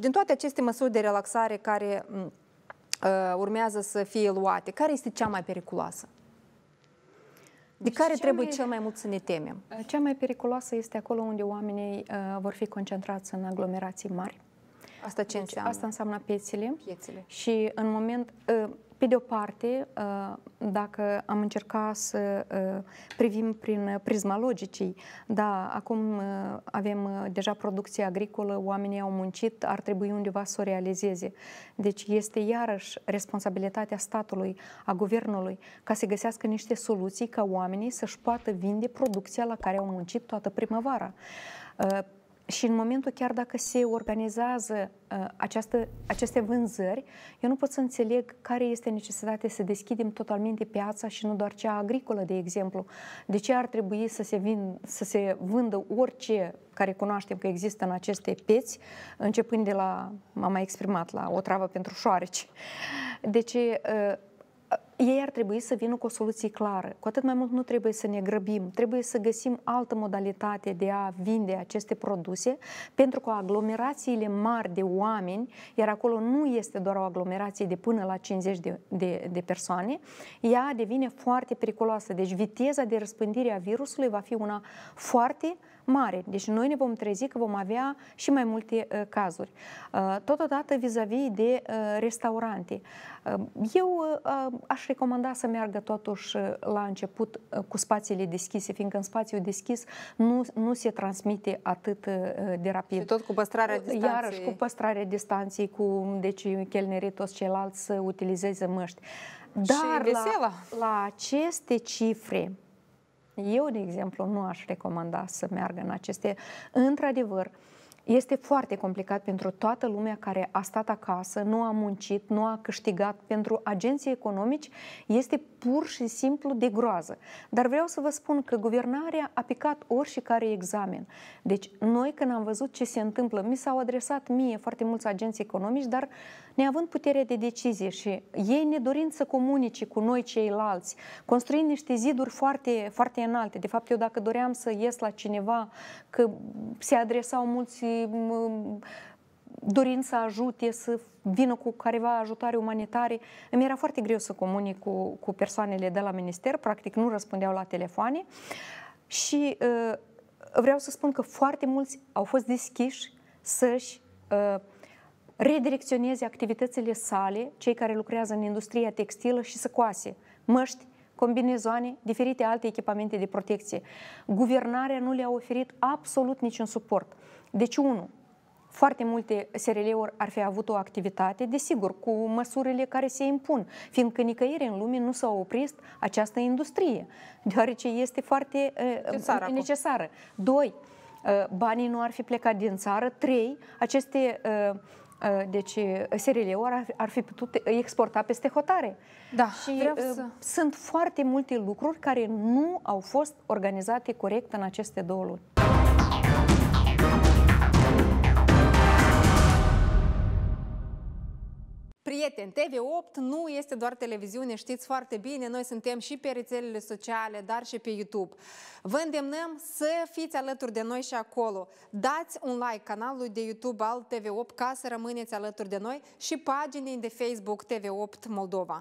din toate aceste măsuri de relaxare care mm, uh, urmează să fie luate, care este cea mai periculoasă? De deci care cea trebuie mai, cel mai mult să ne temem? Cea mai periculoasă este acolo unde oamenii uh, vor fi concentrați în aglomerații mari. Asta ce deci, înseamnă? Asta înseamnă piețele. Piețele. Și în moment, ă, pe de o parte, ă, dacă am încercat să ă, privim prin prisma logicii, da, acum avem deja producție agricolă, oamenii au muncit, ar trebui undeva să o realizeze. Deci este iarăși responsabilitatea statului, a guvernului, ca să găsească niște soluții ca oamenii să-și poată vinde producția la care au muncit toată primăvara și în momentul chiar dacă se organizează uh, această, aceste vânzări, eu nu pot să înțeleg care este necesitatea să deschidem totalmente piața și nu doar cea agricolă, de exemplu. De ce ar trebui să se, vin, să se vândă orice care cunoaștem că există în aceste peți, începând de la, m-am mai exprimat, la o travă pentru șoareci. Deci, uh, ei ar trebui să vină cu o soluție clară. Cu atât mai mult nu trebuie să ne grăbim, trebuie să găsim altă modalitate de a vinde aceste produse, pentru că aglomerațiile mari de oameni, iar acolo nu este doar o aglomerație de până la 50 de, de, de persoane, ea devine foarte periculoasă. Deci viteza de răspândire a virusului va fi una foarte mare. Deci noi ne vom trezi că vom avea și mai multe uh, cazuri. Uh, totodată vis-a-vis de uh, restaurante. Uh, eu uh, aș recomanda să meargă totuși uh, la început uh, cu spațiile deschise, fiindcă în spațiu deschis nu, nu se transmite atât uh, de rapid. Și tot cu păstrarea distanței. Iarăși cu păstrarea distanței, cu deci chelnerii, toți ceilalți să utilizeze măști. Dar la, la aceste cifre, eu, de exemplu, nu aș recomanda să meargă în aceste. Într-adevăr, uh, este foarte complicat pentru toată lumea care a stat acasă, nu a muncit, nu a câștigat. Pentru agenții economici este pur și simplu de groază. Dar vreau să vă spun că guvernarea a picat orice care examen. Deci noi când am văzut ce se întâmplă, mi s-au adresat mie foarte mulți agenți economici, dar neavând puterea de decizie și ei ne dorind să comunice cu noi ceilalți, construind niște ziduri foarte, foarte înalte. De fapt, eu dacă doream să ies la cineva, că se adresau mulți dorind să ajute, să vină cu careva ajutare umanitare. Îmi era foarte greu să comunic cu, cu persoanele de la minister, practic nu răspundeau la telefoane și uh, vreau să spun că foarte mulți au fost deschiși să-și uh, redirecționeze activitățile sale, cei care lucrează în industria textilă și să coase măști combinezoane, diferite alte echipamente de protecție. Guvernarea nu le-a oferit absolut niciun suport. Deci, unul, foarte multe SRL-uri ar fi avut o activitate, desigur, cu măsurile care se impun, fiindcă nicăieri în lume nu s-a oprit această industrie, deoarece este foarte uh, necesară. Doi, uh, banii nu ar fi plecat din țară. Trei, aceste uh, Uh, deci uh, SRL-ul ar, ar fi putut exporta peste hotare. Da, și uh, să... sunt foarte multe lucruri care nu au fost organizate corect în aceste două luni. prieteni, TV8 nu este doar televiziune, știți foarte bine, noi suntem și pe rețelele sociale, dar și pe YouTube. Vă îndemnăm să fiți alături de noi și acolo. Dați un like canalului de YouTube al TV8 ca să rămâneți alături de noi și paginii de Facebook TV8 Moldova.